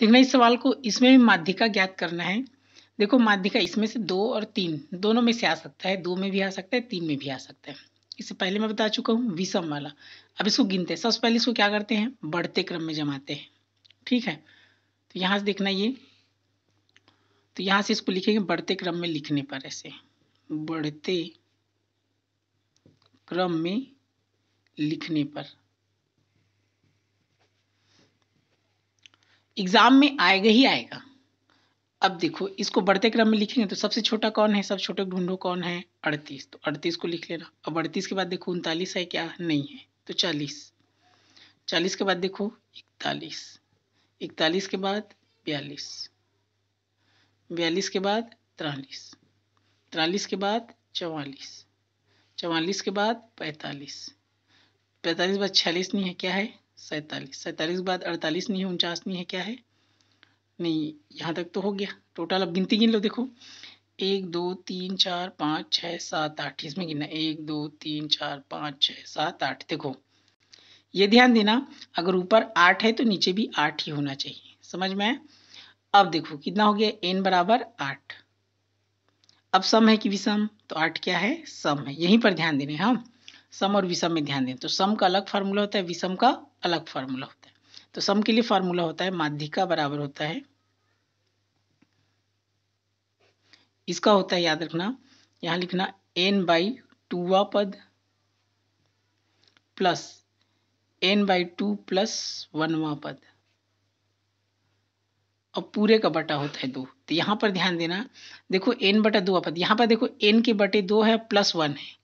देखना इस सवाल को इसमें भी माध्यिका ज्ञात करना है देखो माध्यिका इसमें से दो और तीन दोनों में से आ सकता है दो में भी आ सकता है तीन में भी आ सकता है इससे पहले मैं बता चुका हूँ विषम वाला अब इसको गिनते हैं सबसे पहले इसको क्या करते हैं बढ़ते क्रम में जमाते हैं ठीक है तो यहाँ से देखना ये तो यहाँ से इसको लिखेंगे बढ़ते क्रम में लिखने पर ऐसे बढ़ते क्रम में लिखने पर एग्जाम में आएगा ही आएगा अब देखो इसको बढ़ते क्रम में लिखेंगे तो सबसे छोटा कौन है सब छोटे ढूंढो कौन है अड़तीस तो अड़तीस को लिख लेना अब अड़तीस के बाद देखो उनतालीस है क्या नहीं है तो चालीस चालीस के बाद देखो इकतालीस इकतालीस के बाद बयालीस बयालीस के बाद तिरालीस तिरालीस के बाद चवालीस चवालीस के बाद पैंतालीस पैंतालीस के बाद छियालीस नहीं है क्या है सैतालीस सैतालीस के बाद अड़तालीस नहीं है उनचास नहीं है क्या है नहीं यहाँ तक तो हो गया टोटल अब गिनती गिन लो देखो एक दो तीन चार पाँच छः सात आठ इसमें गिनना एक दो तीन चार पाँच छः सात आठ देखो ये ध्यान देना अगर ऊपर आठ है तो नीचे भी आठ ही होना चाहिए समझ में अब देखो कितना हो गया एन बराबर आठ अब सम है कि विषम तो आठ क्या है सम है यहीं पर ध्यान देने हम सम और विषम में ध्यान दें तो सम का अलग फार्मूला होता है विषम का अलग फार्मूला होता है तो सम के लिए फार्मूला होता है माध्यिका बराबर होता है इसका होता है याद रखना यहाँ लिखना एन बाई टू पद plus N by two plus वनवा पद और पूरे का बटा होता है दो तो यहां पर ध्यान देना देखो एन बटा दो पद यहाँ पर देखो एन के बटे दो है प्लस वन है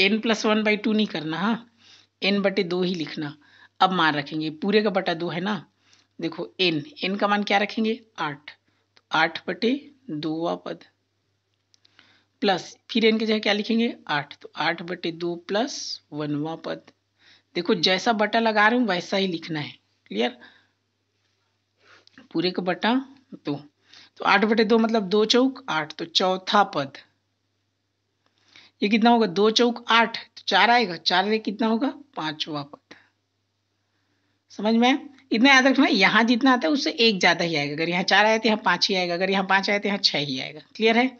N plus one by two नहीं करना हाँ एन बटे दो ही लिखना अब मान रखेंगे पूरे का बटा दो है ना देखो एन एन का मान क्या रखेंगे आठ तो आठ बटे दो पद प्लस फिर एन की जगह क्या लिखेंगे आठ तो आठ बटे दो प्लस वनवा पद देखो जैसा बटा लगा रहे हूँ वैसा ही लिखना है क्लियर पूरे का बटा दो तो आठ बटे दो मतलब दो चौक आठ तो चौथा पद ये कितना होगा दो चौक आठ तो चार आएगा चार में कितना होगा पांचवा पद समझ में इतना याद रखना यहाँ जितना आता है उससे एक ज़्यादा ही आएगा अगर यहाँ चार आए तो यहाँ पांच ही आएगा अगर यहाँ पांच आए तो यहाँ छह ही आएगा क्लियर है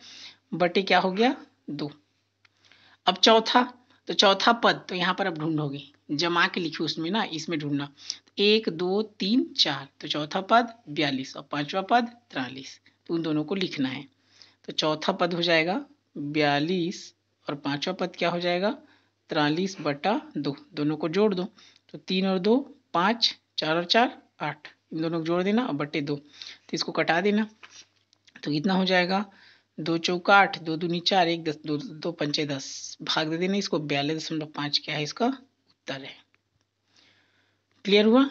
बटे क्या हो गया दो अब चौथा तो चौथा पद तो यहाँ पर अब ढूंढोगे जमा के लिखी उसमें ना इसमें ढूंढना एक दो तीन चार तो चौथा पद बयालीस और पांचवा पद तिरालीस तो उन दोनों को लिखना है तो चौथा पद हो जाएगा बयालीस और पांचवा पद क्या हो जाएगा तिरालीस बटा दो दोनों को जोड़ दो तो तीन और दो पाँच चार और चार आठ इन दोनों को जोड़ देना और बटे दो तो इसको कटा देना तो कितना हो जाएगा दो चौका आठ दो दूनी चार एक दस दो दो पंचे दस भाग दे देना इसको बयालीस दशमलव पाँच क्या है इसका उत्तर है क्लियर हुआ